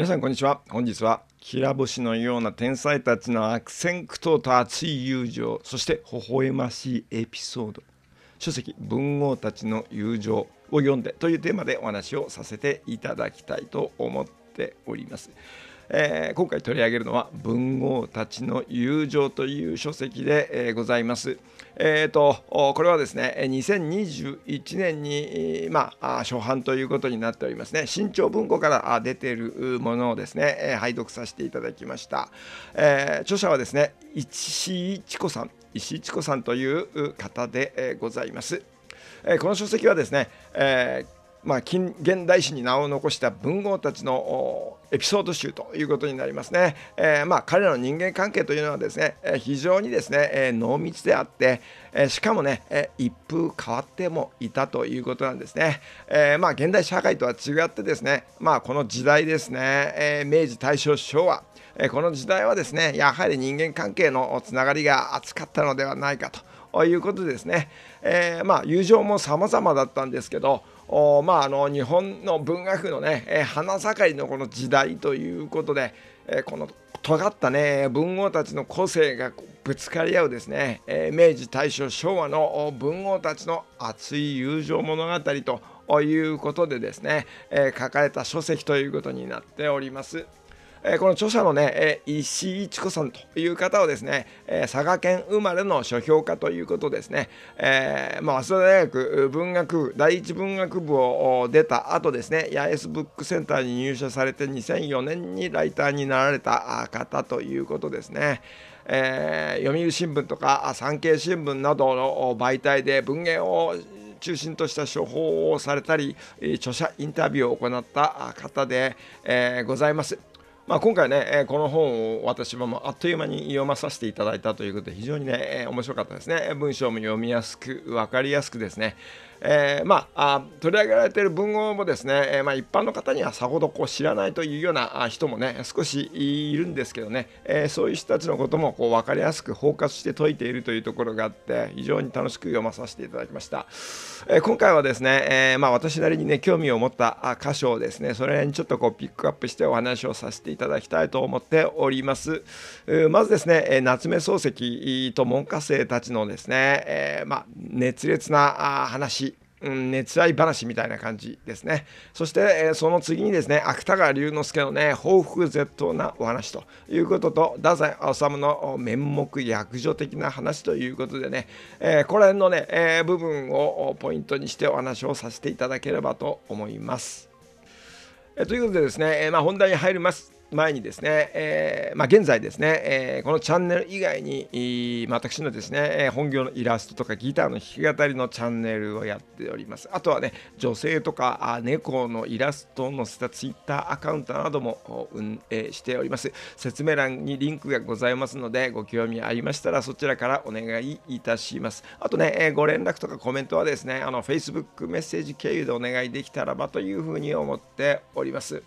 皆さんこんにちは本日はきら星のような天才たちの悪戦苦闘と熱い友情そして微笑ましいエピソード書籍文豪たちの友情を読んでというテーマでお話をさせていただきたいと思っておりますえー、今回取り上げるのは「文豪たちの友情」という書籍で、えー、ございます。えーと、これはですね2021年に、まあ、初版ということになっておりますね新潮文庫から出ているものをですね、え拝読させていただきました、えー、著者はですね石井千子さん石井千子さんという方でございます、えー、この書籍はですね、えーまあ、近現代史に名を残した文豪たちのエピソード集ということになりますね。えー、まあ、彼らの人間関係というのはですね、えー、非常にですね、えー、濃密であって、えしかもね、え一風変わってもいたということなんですね。えまあ、現代社会とは違ってですね、まあ、この時代ですね、え明治、大正、昭和、えこの時代はですね、やはり人間関係のつながりが厚かったのではないかということですね。えまあ、友情も様々だったんですけど、おまあ、あの日本の文学のね、えー、花盛りのこの時代ということで、えー、この尖ったね文豪たちの個性がぶつかり合うですね、えー、明治大正昭和の文豪たちの熱い友情物語ということでですね、え書かれた書籍ということになっております。えこの著者のね、え石井一子さんという方はですね、え佐賀県生まれの書評家ということですね、えー、まあ、早稲田大学文学部第一文学部を出た後ですね八重洲ブックセンターに入社されて2004年にライターになられた方ということですね。えー、読売新聞とか産経新聞などの媒体で文芸を中心とした処方をされたり著者インタビューを行った方で、えー、ございます。まあ、今回ね、えこの本を私もあっという間に読まさせていただいたということで非常にね、え面白かったですね文章も読みやすく分かりやすくですねえー、まあ取り上げられている文豪もですね、えー、まあ、一般の方にはさほどこう知らないというような人もね少しいるんですけどね、えー、そういう人たちのこともこう分かりやすく包括して解いているというところがあって非常に楽しく読まさせていただきました、え今回はですね、えまあ、私なりにね興味を持った箇所をですねそれにちょっとこうピックアップしてお話をさせていただきたいと思っておりますまずですね夏目漱石と門下生たちのですね、えまあ、熱烈な話うん、熱愛話みたいな感じですね。そして、えー、その次にですね、芥川龍之介のね、報復絶倒なお話ということと、太宰治の面目役所的な話ということでね、えー、この辺のね、えー、部分をポイントにしてお話をさせていただければと思います。えということでですね、えまあ、本題に入ります。前にですね、えー、まあ、現在ですね、えー、このチャンネル以外に、まあ、私のですね、え本業のイラストとかギターの弾き語りのチャンネルをやっております。あとはね、女性とかあ猫のイラストを載せた Twitter アカウントなども運営しております。説明欄にリンクがございますので、ご興味ありましたらそちらからお願いいたします。あとね、えご連絡とかコメントはですね、あの Facebook メッセージ経由でお願いできたらばというふうに思っております。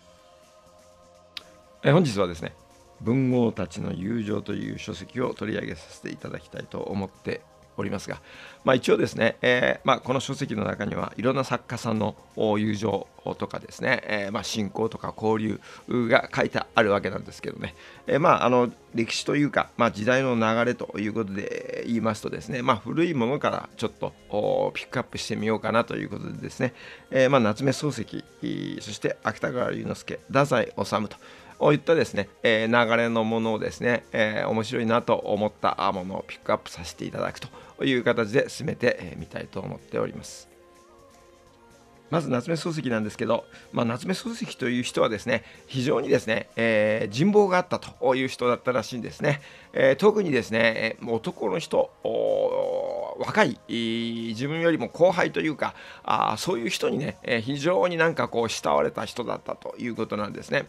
え本日はですね文豪たちの友情という書籍を取り上げさせていただきたいと思っておりますが、まあ、一応ですね、えー、まあ、この書籍の中にはいろんな作家さんの友情とかですね、えー、まあ、信仰とか交流が書いてあるわけなんですけどね、えー、まあ、あの歴史というか、ま時代の流れということで言いますとですね、ま古いものからちょっとピックアップしてみようかなということでですね、えま夏目漱石そして芥川龍之介太宰治とこういったですね、え流れのものをですね、え面白いなと思ったものをピックアップさせていただくという形で進めてみたいと思っております。まず夏目漱石なんですけど、まあ、夏目漱石という人はですね非常にですね、えー、人望があったという人だったらしいんですね、えー、特にですね男の人若い自分よりも後輩というかあそういう人にね、え非常になんかこう慕われた人だったということなんですね。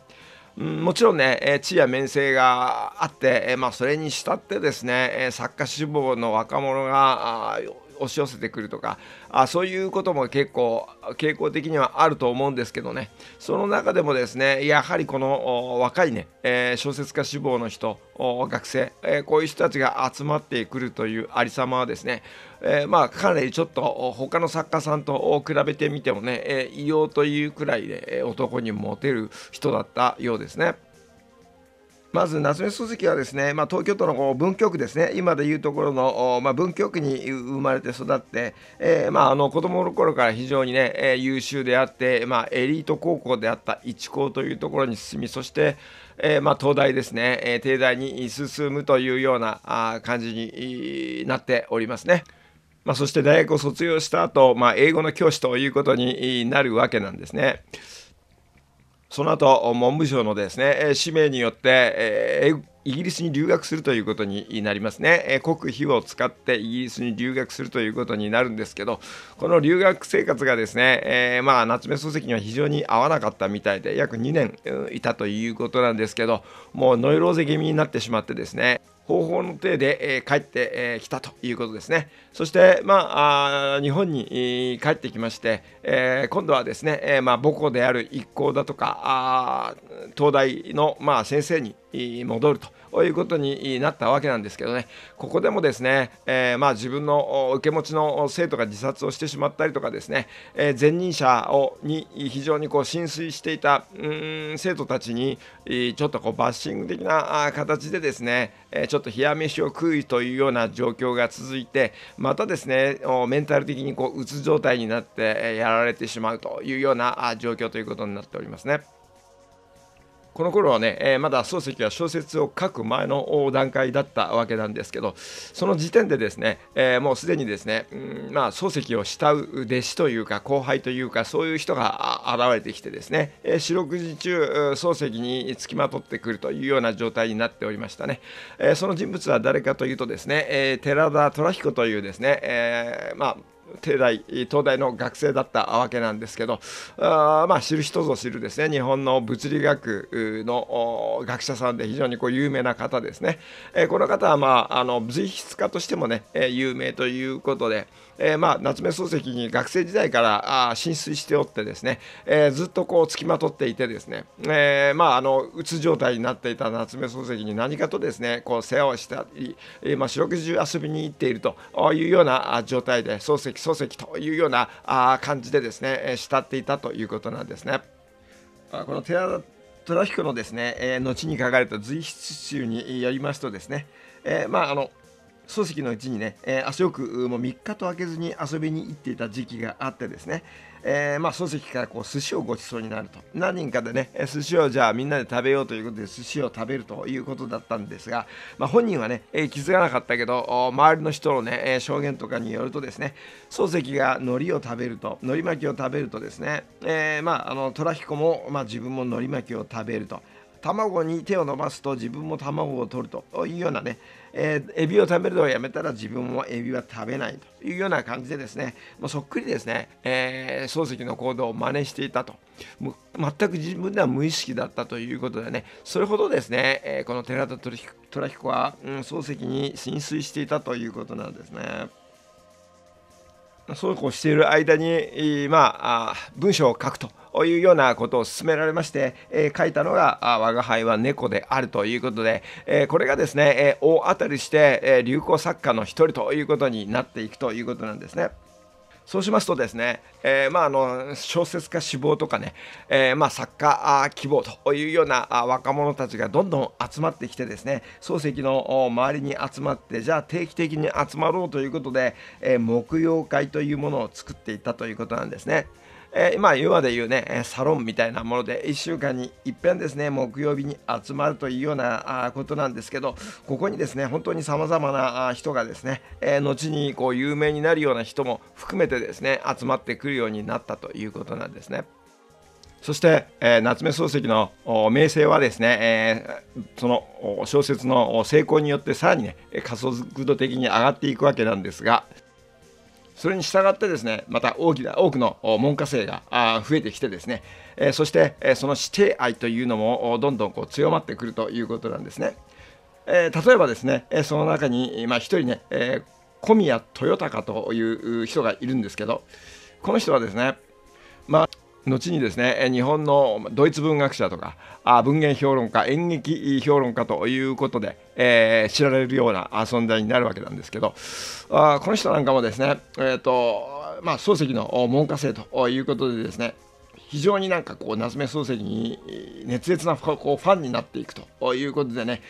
うん、もちろんね、え地位や面性があって、えまあ、それにしたってですね、え作家志望の若者が押し寄せてくるとかあそういうことも結構傾向的にはあると思うんですけどねその中でもですねやはりこの若いね、えー、小説家志望の人学生、えー、こういう人たちが集まってくるというありさまはですね、えー、まあかなりちょっと他の作家さんと比べてみてもね、え異様というくらいで男にモテる人だったようですね。まず夏目漱石はですね、まあ、東京都のこう文京区ですね今でいうところの、まあ、文京区に生まれて育って、えーまあ、あの子供の頃から非常にね、え優秀であって、まあ、エリート高校であった一高というところに進みそして、えーまあ、東大ですね、えー、帝大に進むというようなあ感じになっておりますね。まあ、そして大学を卒業した後、まあ英語の教師ということになるわけなんですね。その後文部省のですね、使命によって、えー、イギリスに留学するということになりますね、え国費を使ってイギリスに留学するということになるんですけどこの留学生活がですね、えー、まあ夏目漱石には非常に合わなかったみたいで約2年いたということなんですけどもうノイローゼ気味になってしまってですね方法の手で、え帰ってき、えたということですね。そして、まあ、日本に帰ってきまして、えー、今度はですね、えー、まあ、母校である一校だとか東大の、まあ、先生に戻るということになったわけなんですけどねここでもですね、えー、まあ、自分の受け持ちの生徒が自殺をしてしまったりとかですね、えー、前任者をに非常にこう浸水していたうん生徒たちにちょっとこうバッシング的な形でですねちょっと冷や飯を食うというような状況が続いて、またですねメンタル的にこううつ状態になってやられてしまうというような状況ということになっておりますね。この頃はね、えー、まだ漱石は小説を書く前の段階だったわけなんですけどその時点でですね、えー、もうすでにですね、うんまあ、漱石を慕う弟子というか後輩というかそういう人が現れてきてですね、えー、四六時中漱石につきまとってくるというような状態になっておりましたね、えー、その人物は誰かというとですね、えー、寺田寅彦というですね、えー、まあ帝大東大の学生だったわけなんですけどあまあ知る人ぞ知るですね日本の物理学の学者さんで非常にこう有名な方ですね、えー、この方はまああの随筆家としてもね、え有名ということで、えー、まあ、夏目漱石に学生時代からあ浸水しておってですね、えー、ずっとこうつきまとっていてですね、えー、まああのうつ状態になっていた夏目漱石に何かとですねこう世話をしたり、えまあ、四六時中遊びに行っているというような状態で漱石漱石というようなあ感じでですね慕っていたということなんですね。あこの寺虎彦のですね、え後に書かれた随筆集によりますとですね、えまああの漱石のちにね、えー、足よくもう3日と空けずに遊びに行っていた時期があってですね、えー、まあ漱石からこう寿司をご馳走になると何人かでね寿司をじゃあみんなで食べようということで寿司を食べるということだったんですが、まあ、本人はね、えー、気づかなかったけど周りの人のね、え証言とかによるとですね漱石が海苔を食べると海苔巻きを食べるとですね、えまああの虎彦も、まあ、自分も海苔巻きを食べると。卵に手を伸ばすと自分も卵を取るというようなね、えー、エビを食べるのをやめたら自分もエビは食べないというような感じでですね、もうそっくりですね、えー、漱石の行動を真似していたと。全く自分では無意識だったということでね、それほどですね、えー、この寺田虎彦は、うん、漱石に浸水していたということなんですね。そうこうしている間に、まあ、文章を書くと。いうようなことを勧められまして、えー、書いたのが「我が輩は猫である」ということで、えー、これがですね、えー、大当たりして、え流行作家の一人ということになっていくということなんですね。そうしますとですね、えー、まあ、あの小説家志望とかね、えー、まあ、作家希望というような若者たちがどんどん集まってきてですね漱石の周りに集まってじゃあ定期的に集まろうということで、えー、木曜会というものを作っていったということなんですね。えー、まあ、今で言うね、サロンみたいなもので、1週間にいっぺんですね、木曜日に集まるというようなことなんですけど、ここにですね、本当にさまざまな人がですね、えー、後にこう有名になるような人も含めてですね、集まってくるようになったということなんですね。そして、えー、夏目漱石の名声はですね、えー、その小説の成功によってさらにね、加速度的に上がっていくわけなんですが、それに従ってですね、また大きな多くの文科生が増えてきてですね、えそして、えその指定愛というのもどんどんこう強まってくるということなんですね。え例えばですね、えその中に、ま1人ね、え小宮豊隆という人がいるんですけど、この人はですね、後にですね日本のドイツ文学者とかあ文芸評論家演劇評論家ということで、えー、知られるような存在になるわけなんですけどあこの人なんかもですね、えーとまあ、漱石の門下生ということでですね非常になんかこう夏目漱石に熱烈なこうファンになっていくということでね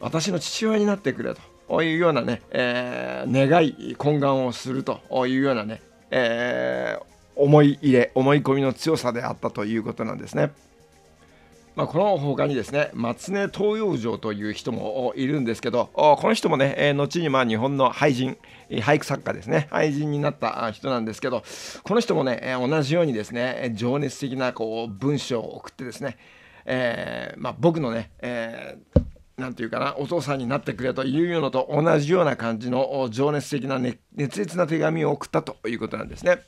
私の父親になってくれというようなね、えー、願い懇願をするというようなね、えー思い入れ思い込みの強さであったということなんですね。まあ、この他にですね松根東洋城という人もいるんですけどこの人もね、え後にま日本の俳人俳句作家ですね俳人になった人なんですけどこの人もね同じようにですね情熱的なこう文章を送ってですね、えー、まあ、僕のね、えーなんていうかなお父さんになってくれというのと同じような感じの情熱的な熱烈な手紙を送ったということなんですね。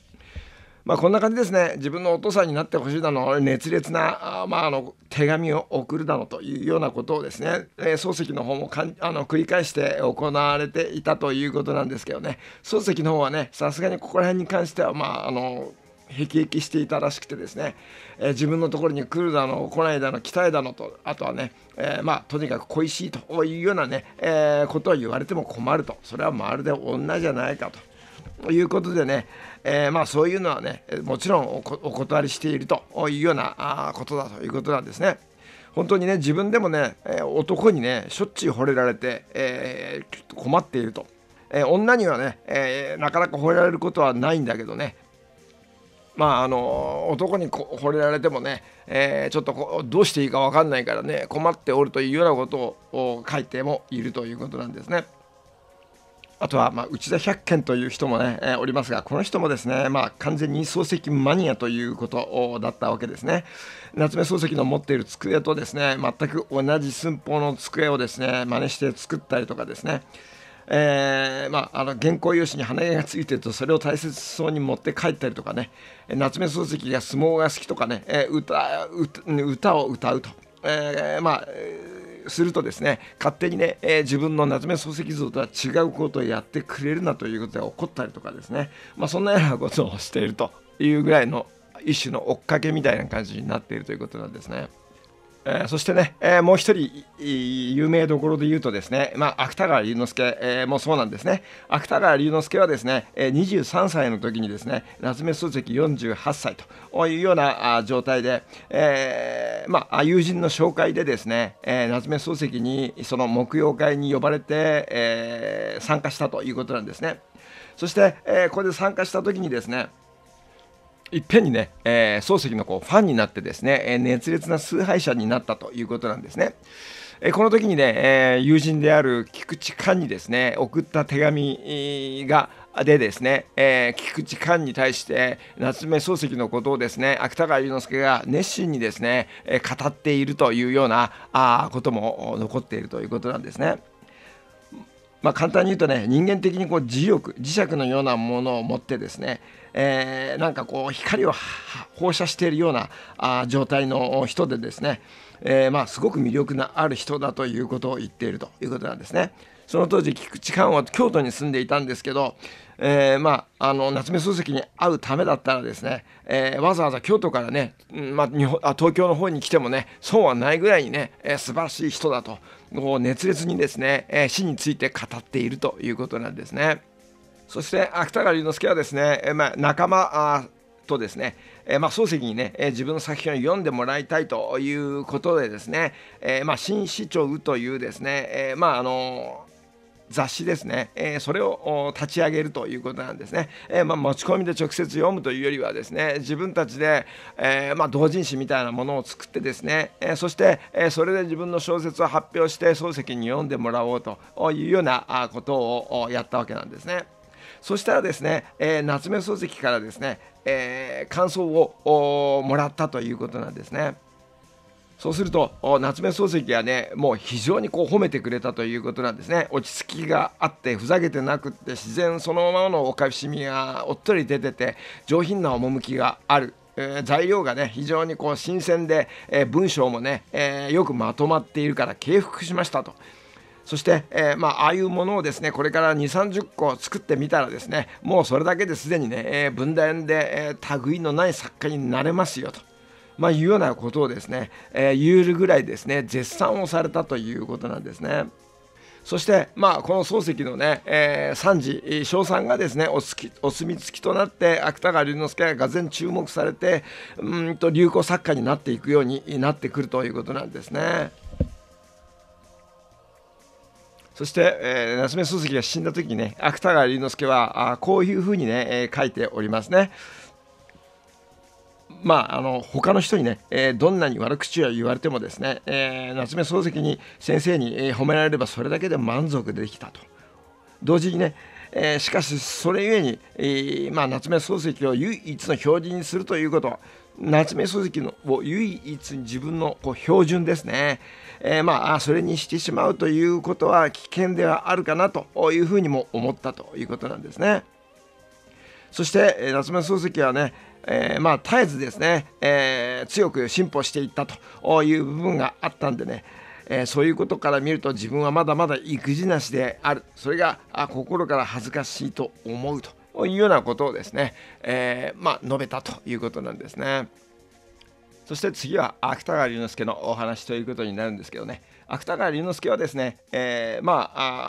まあ、こんな感じですね自分のお父さんになってほしいだの熱烈なあ、まあ、あの手紙を送るだのというようなことをですね、えー、漱石の方もかんあの繰り返して行われていたということなんですけどね漱石の方はねさすがにここら辺に関してはまああの辟易していたらしくてですね、えー、自分のところに来るだの来ないだの来たいだのとあとはね、えー、まあとにかく恋しいというようなね、えことを言われても困るとそれはまるで女じゃないかということでねえー、まあ、そういうのはねもちろんお断りしているというようなことだということなんですね。本当にね自分でもね男にねしょっちゅう惚れられて、えー、困っていると、えー、女にはね、えー、なかなか惚れられることはないんだけどねまああの男に惚れられてもね、えちょっとどうしていいか分かんないからね困っておるというようなことを書いてもいるということなんですね。あとは、まあ、内田百軒という人もね、えー、おりますが、この人もですね、まあ、完全に漱石マニアということだったわけですね。夏目漱石の持っている机とですね、全く同じ寸法の机をですね、真似して作ったりとかですね、えー、まあ、あの原稿用紙に花毛がついてるとそれを大切そうに持って帰ったりとかね夏目漱石が相撲が好きとかね、えー、歌歌を歌うと、えー、まあするとですね勝手にね、えー、自分の夏目漱石像とは違うことをやってくれるなということが起こったりとかですね、まあ、そんなようなことをしているというぐらいの一種の追っかけみたいな感じになっているということなんですね。えー、そしてね、えー、もう一人有名どころで言うとですね、まあ、芥川龍之介、えー、もそうなんですね芥川龍之介はですね、えー、23歳の時にですね夏目漱石48歳というような状態で、えーまあ、友人の紹介でですね、えー、夏目漱石にその木曜会に呼ばれて、えー、参加したということなんですねそして、えー、これで参加した時にですねいっぺんにね、えー、漱石のこうファンになってですね、えー、熱烈な崇拝者になったということなんですね。えー、この時にね、え友人である菊池寛にですね、送った手紙がでですね、え菊池寛に対して夏目漱石のことをですね芥川龍之介が熱心にですね、え語っているというようなあことも残っているということなんですね。まあ、簡単に言うとね人間的にこう磁力磁石のようなものを持ってですね、えー、なんかこう光を放射しているようなあ状態の人でですね、えー、まあ、すごく魅力のある人だということを言っているということなんですね。その当時菊池寛は京都に住んでいたんですけどえー、まああの夏目漱石に会うためだったらですね、えー、わざわざ京都からね、まあ、日本あ東京の方に来てもね損はないぐらいにね、えー、素晴らしい人だとこう熱烈にですね、えー、死について語っているということなんですね。そして芥川龍之介はですね、えー、まあ、仲間あとですね、えー、まあ、漱石にね、えー、自分の作品を読んでもらいたいということでですね、えー、まあ、新市長というですね、えまああの雑誌ですね、えー、それを立ち上げるということなんですね、えー、まあ、持ち込みで直接読むというよりはですね自分たちで、えー、まあ、同人誌みたいなものを作ってですね、えそして、えそれで自分の小説を発表して漱石に読んでもらおうというようなことをやったわけなんですね。そしたらですね、えー、夏目漱石からですね、えー、感想をもらったということなんですね。そうすると夏目漱石はねもう非常にこう褒めてくれたということなんですね落ち着きがあってふざけてなくって自然そのままのおかしみがおっとり出てて上品な趣があるえー、材料がね非常にこう新鮮で、えー、文章もね、えー、よくまとまっているから敬服しましたと。そして、えまあ、ああいうものをですねこれから2 3 0個作ってみたらですねもうそれだけですでにね、え文壇で、え類のない作家になれますよと。まあ、いうようなことをですね、えー、言うぐらいですね絶賛をされたということなんですね。そして、まあ、この漱石のね、えー、三次翔さがですねお墨付きとなって芥川龍之介ががぜん注目されてうんと流行作家になっていくようになってくるということなんですね。そして、えー、夏目漱石が死んだ時にね芥川龍之介はあこういうふうにね、えー、書いておりますね。まあ、あの他の人にね、えー、どんなに悪口を言われてもですね、えー、夏目漱石に先生に、え褒められればそれだけで満足できたと同時にね、えー、しかしそれゆえに、えーまあ、夏目漱石を唯一の標準にするということ夏目漱石のを唯一自分のこう標準ですね、えー、まあそれにしてしまうということは危険ではあるかなというふうにも思ったということなんですね。そして夏目漱石はね、えー、まあ絶えずですね、えー、強く進歩していったという部分があったんでね、えー、そういうことから見ると自分はまだまだ育児なしであるそれが心から恥ずかしいと思うというようなことをですね、えまあ、述べたということなんですね。そして次は芥川龍之介のお話ということになるんですけどね芥川龍之介はですね、えまあ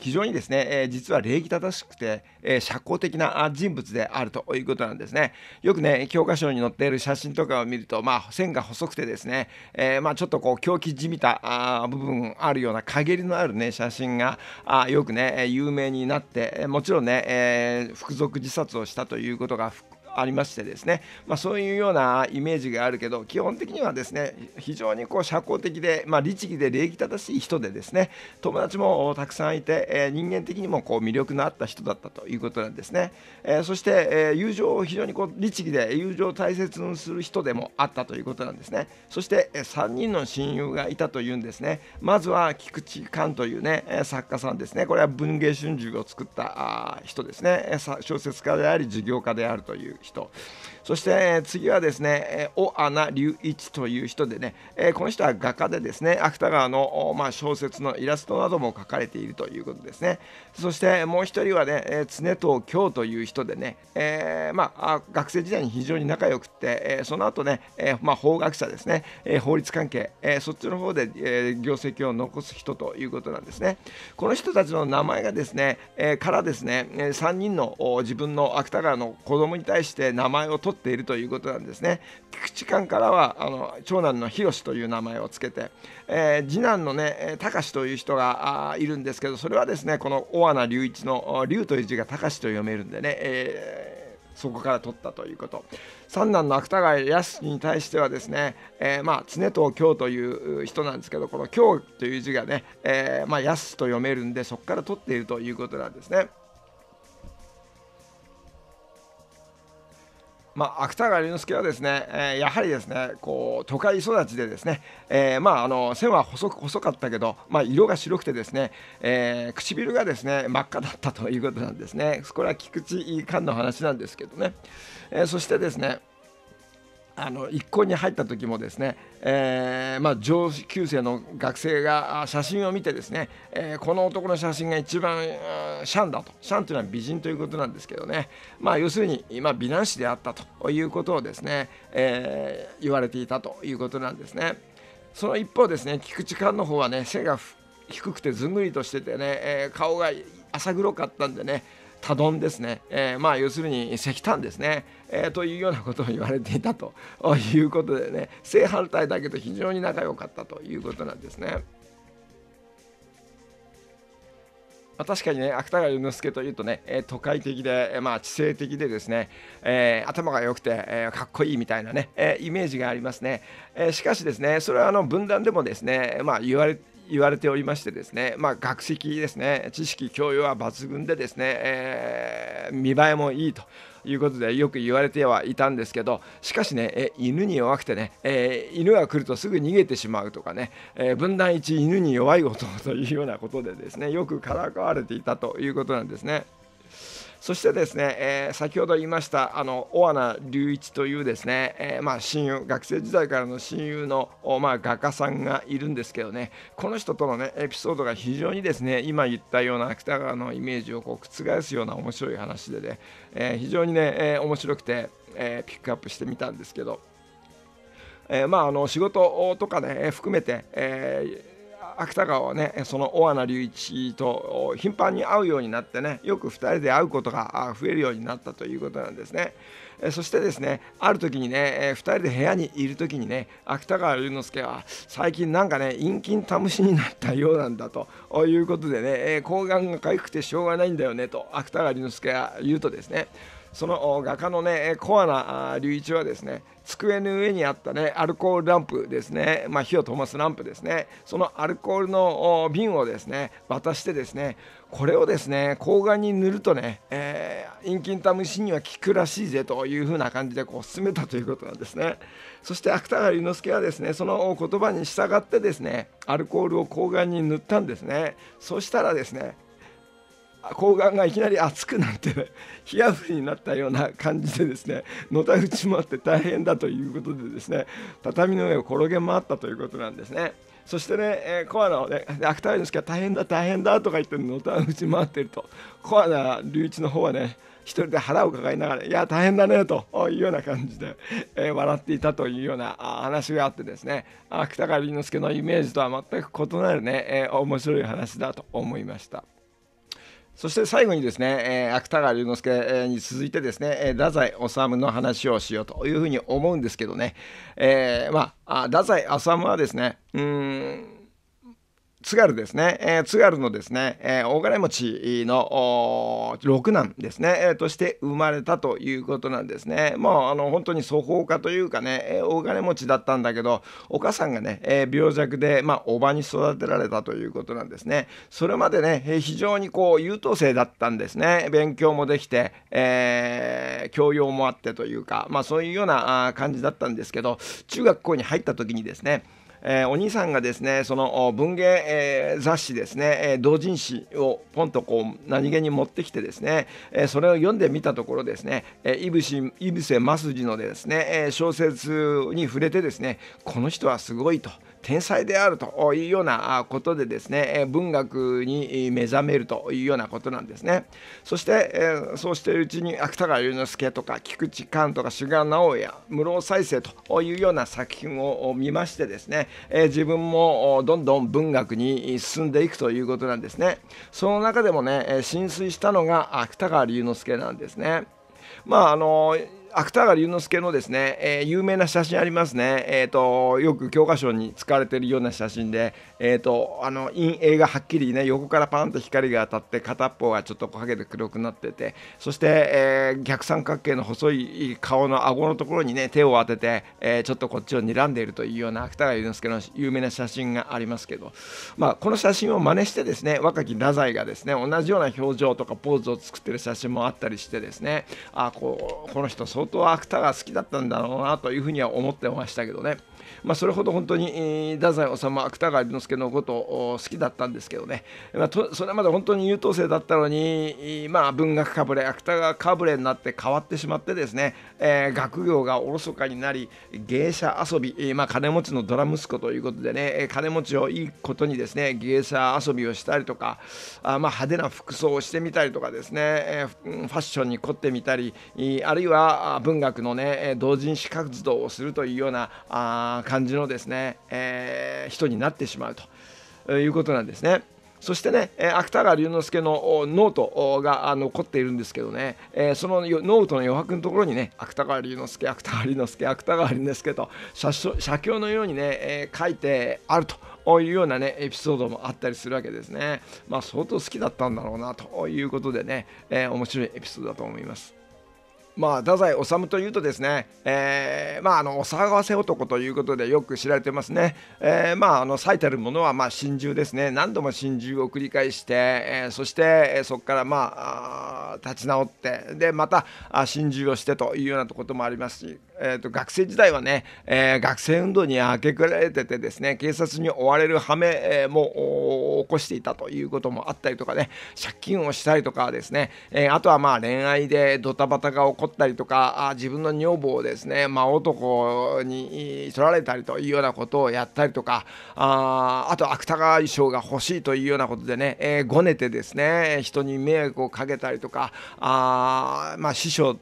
非常にですね、え実は礼儀正しくて、え社交的な人物であるということなんですね。よくね教科書に載っている写真とかを見ると、まあ、線が細くてですね、えー、まあ、ちょっとこう狂気じみたあ部分あるような陰りのある、ね、写真があよくね有名になってもちろんね、えー、服属自殺をしたということがありましてですね、まあ、そういうようなイメージがあるけど基本的にはですね非常にこう社交的で、まあ、律儀で礼儀正しい人でですね友達もたくさんいて、えー、人間的にもこう魅力のあった人だったということなんですね、えー、そして、えー、友情を非常にこう律儀で友情を大切にする人でもあったということなんですねそして、え3人の親友がいたというんですねまずは菊池寛というね作家さんですねこれは文藝春秋を作った人ですね小説家であり事業家であるという人そして次はですね、尾穴隆一という人でね、この人は画家でですね、芥川の、まあ、小説のイラストなども書かれているということですね。そしてもう一人はね、常藤京という人でね、えー、まあ、学生時代に非常に仲良くって、その後ね、まあ、法学者ですね、法律関係、そっちの方で業績を残す人ということなんですね。この人たちの名前がですね、からですね、3人の自分の芥川の子供に対して名前を取取っているということなんですね菊池館からはあの長男のしという名前を付けて、えー、次男のねしという人がいるんですけどそれはですねこの大穴隆一の龍という字がしと読めるんでね、えーそこから取ったということ三男の芥川康に対してはですね、えー、まあ常藤京という人なんですけどこの京という字がね、えー、ま康と読めるんでそこから取っているということなんですね。まあ、芥川龍之介はですね、えー、やはりですねこう都会育ちでですね、えー、まああの線は細く細かったけど、まあ、色が白くてですね、えー、唇がですね真っ赤だったということなんですねこれは菊池寛の話なんですけどね、えー、そしてですねあの一校に入った時もですね、えー、まあ、上級生の学生が写真を見てですね、えー、この男の写真が一番シャンだとシャンというのは美人ということなんですけどね、まあ、要するに今美男子であったということをですね、えー、言われていたということなんですね。その一方ですね菊池寛の方はね背が低くてずんぐりとしててね、え顔が浅黒かったんでね多んですね、えまあ要するに石炭ですね。えー、というようなことを言われていたということでね正反対だけど非常に仲良かったということなんですね。ま確かにね芥川龍之介というとね、え都会的で、まあ、知性的でですね、えー、頭が良くて、えー、かっこいいみたいなね、えー、イメージがありますね、えしかしですねそれはあの分断でもですね、まあ、言われ言われておりましてですね、まあ、学籍ですね知識教養は抜群でですね、え見栄えもいいと。いうことでよく言われてはいたんですけどしかしねえ犬に弱くてね、えー、犬が来るとすぐ逃げてしまうとかね、えー、分断1犬に弱い男というようなことでですねよくからかわれていたということなんですね。そしてですね、えー、先ほど言いましたあの大穴隆一というですね、えー、まあ、親友学生時代からの親友の、まあ、画家さんがいるんですけどねこの人とのねエピソードが非常にですね今言ったような芥川のイメージをこう覆すような面白い話でね、えー、非常にね、え面白くて、えピックアップしてみたんですけど。えまあ、あの仕事とかね含めて、え芥川はねその大穴隆一と頻繁に会うようになってねよく2人で会うことが増えるようになったということなんですね。そしてですねある時にね2人で部屋にいる時にね芥川龍之介は最近なんかね陰菌たむしになったようなんだということでね抗がんがかゆくてしょうがないんだよねと芥川龍之介は言うとですねその画家のねコアな隆一はですね机の上にあったねアルコールランプですね、まあ、火を灯すランプですねそのアルコールの瓶をですね渡してですねこれをですね睾丸に塗るとね、えー、インキンタムシには効くらしいぜというふうな感じでこう進めたということなんですねそして芥川龍之介はですねその言葉に従ってですねアルコールを睾丸に塗ったんですねそしたらですね睾丸がいきなり熱くなって、ね、火あふりになったような感じでですねのたうち回って大変だということでですね畳の上を転げ回ったということなんですね。そしてね、えー、コアナをね、芥川龍之介は大変だ、大変だとか言って、のたうち回ってると、コアナ龍一の方はね、一人で腹を抱えながら、いや、大変だねというような感じで、えー、笑っていたというような話があってですね、芥川龍之介のイメージとは全く異なるね、えー、面白い話だと思いました。そして最後にですね、えー、芥川龍之介に続いてですね、えー、太宰治の話をしようというふうに思うんですけどね、えー、まあ太宰治はですねうん津軽ですね、えー、津軽のですね、えー、大金持ちの六男ですね、えー、として生まれたということなんですね。もうあの本当に素放家というかね、えー、大金持ちだったんだけど、お母さんがね、えー、病弱で、まあ、おばに育てられたということなんですね。それまでね、えー、非常にこう優等生だったんですね。勉強もできて、えー、教養もあってというか、まあ、そういうような感じだったんですけど、中学校に入った時にですね、えー、お兄さんがですねその文芸、えー、雑誌ですね、えー、同人誌をポンとこう何気に持ってきてですね、えそれを読んでみたところですね、えー、い井伏正治のですね、え小説に触れてですねこの人はすごいと天才であるというようなことでですね文学に目覚めるというようなことなんですねそしてそうしているうちに芥川龍之介とか菊池寛とか志賀直哉室生再生というような作品を見ましてですね自分もどんどん文学に進んでいくということなんですねその中でもね浸水したのが芥川龍之介なんですねまああの芥川龍之介のですね、えー、有名な写真ありますね、えーと、よく教科書に使われているような写真で、えーと、あの陰影がはっきりね横からパンと光が当たって片方がちょっと影で黒くなっててそして、えー、逆三角形の細い顔の顎のところにね手を当てて、えー、ちょっとこっちを睨んでいるというような芥川龍之介の有名な写真がありますけど、まあ、この写真を真似してですね若き太宰がですね同じような表情とかポーズを作ってる写真もあったりしてですねあこうこの人そう相当芥川好きだったんだろうなというふうには思ってましたけどね。まあ、それほど本当に太宰治芥川龍之介のことを好きだったんですけどね、まあ、それまで本当に優等生だったのに、まあ、文学かぶれ芥川かぶれになって変わってしまってですね、えー、学業がおろそかになり芸者遊び、まあ、金持ちのドラ息子ということでね金持ちをいいことにですね芸者遊びをしたりとかあまあ派手な服装をしてみたりとかですね、えー、ファッションに凝ってみたりあるいは文学のね同人誌活動をするというようなあな感じのですね、えー、人になってしまうということなんですね。そしてね、え芥川龍之介のノートが残っているんですけどね、えそのノートの余白のところにね、芥川龍之介、芥川龍之介、芥川龍之介と写経のようにね、え書いてあるというようなね、エピソードもあったりするわけですね。まあ、相当好きだったんだろうなということでね、え面白いエピソードだと思います。まあ、太宰治というとですね、えー、まあ、あの、お騒がせ男ということでよく知られてますね。えー、まあ、あの、最たるものは、まあ、真珠ですね。何度も真珠を繰り返して、えー、そして、そこから、まあ、立ち直って、で、また、真珠をしてというようなこともありますし、えーと、学生時代はね、えー、学生運動に明け暮れててですね警察に追われる羽目、も起こしていたということもあったりとかね借金をしたりとかですね、えー、あとはまあ恋愛でドタバタが起こったりとかあ自分の女房をですね、まあ、男に取られたりというようなことをやったりとかああと芥川賞が欲しいというようなことでね、えごねてですね人に迷惑をかけたりとかあ、まあ、師匠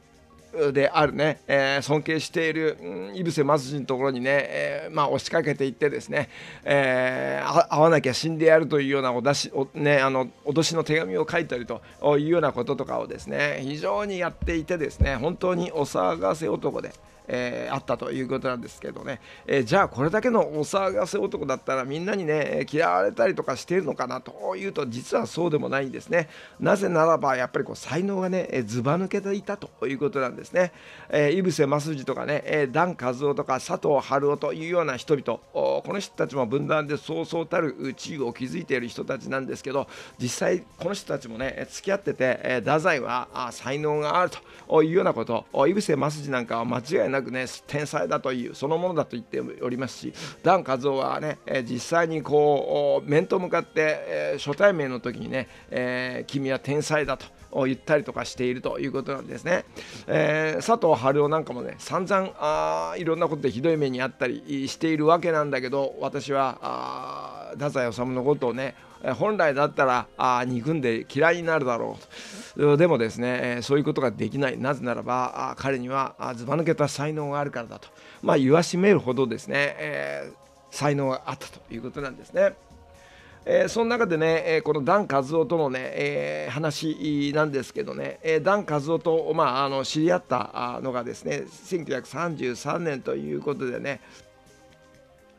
であるね、えー、尊敬している、井伏正二のところにね、えー、まあ、押しかけていってですね、えー、会わなきゃ死んでやるというようなおだしお、ね、あの脅しの手紙を書いたりというようなこととかをですね非常にやっていてですね本当にお騒がせ男で。えー、あったということなんですけどね、えー、じゃあこれだけのお騒がせ男だったらみんなにね嫌われたりとかしているのかなというと実はそうでもないんですねなぜならばやっぱりこう才能がねずば抜けていたということなんですね、えー、井伏正治とかね、えー、ダン・カとか佐藤春夫というような人々この人たちも分断でそうそうたる地位を築いている人たちなんですけど実際この人たちもね付き合ってて、えー、太宰は才能があるというようなこと井伏正治なんかは間違いなくなくね天才だというそのものだと言っておりますし段一夫はね、え実際にこう面と向かって、え初対面の時にね、えー、君は天才だと。言ったりとかしているということなんですね。えー、佐藤春夫なんかもね散々あいろんなことでひどい目にあったりしているわけなんだけど私はあ太宰治のことをね本来だったらあ憎んで嫌いになるだろうとでもですねそういうことができないなぜならば彼にはずば抜けた才能があるからだとまあ言わしめるほどですね、え才能があったということなんですね。えー、その中でね、このダン・カズオとのね、えー、話なんですけどね、えー、ダン・カズオと、まあ、あの知り合ったのがですね1933年ということでね、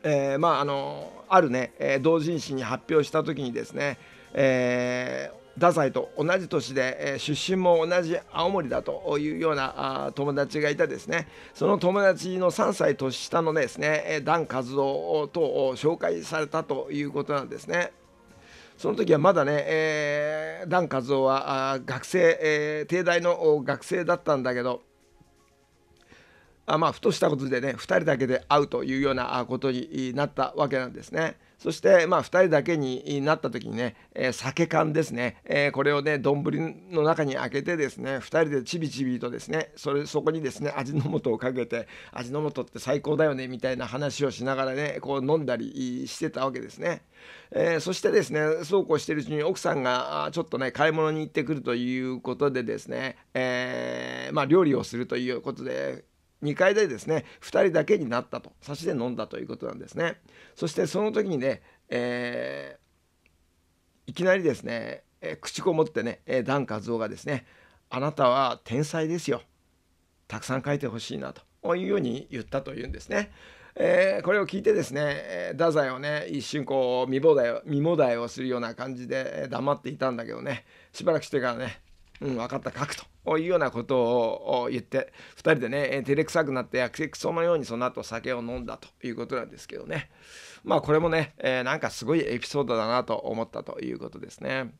えー、まああのあるね、えー、同人誌に発表した時にですね、えー太宰と同じ年で、えー、出身も同じ青森だというようなあ友達がいたですねその友達の3歳年下のですね、えー、段和夫と紹介されたということなんですね。その時はまだね、えー、段和夫はあ学生、えー、帝大の学生だったんだけどあまあふとしたことでね2人だけで会うというようなことになったわけなんですね。そしてまあ2人だけになった時にね、えー、酒缶ですね、えー、これをね丼の中に開けてですね2人でちびちびとですねそれそこにですね味の素をかけて味の素って最高だよねみたいな話をしながらねこう飲んだりしてたわけですね。えー、そしてですねそうこうしてるうちに奥さんがちょっとね買い物に行ってくるということでですね、えまあ、料理をするということで2階でですね2人だけになったと差しで飲んだということなんですねそしてその時にね、えー、いきなりですね、えー、口こもってね、えー、和夫がですね「あなたは天才ですよたくさん書いてほしいな」というように言ったというんですね。えー、これを聞いてですね、え太宰をね一瞬こう見傍題未題をするような感じで黙っていたんだけどねしばらくしてからねうん、分かった書くというようなことを言って2人でね照れくさくなって薬くそのようにその後酒を飲んだということなんですけどねまあこれもね、えー、なんかすごいエピソードだなと思ったということですね。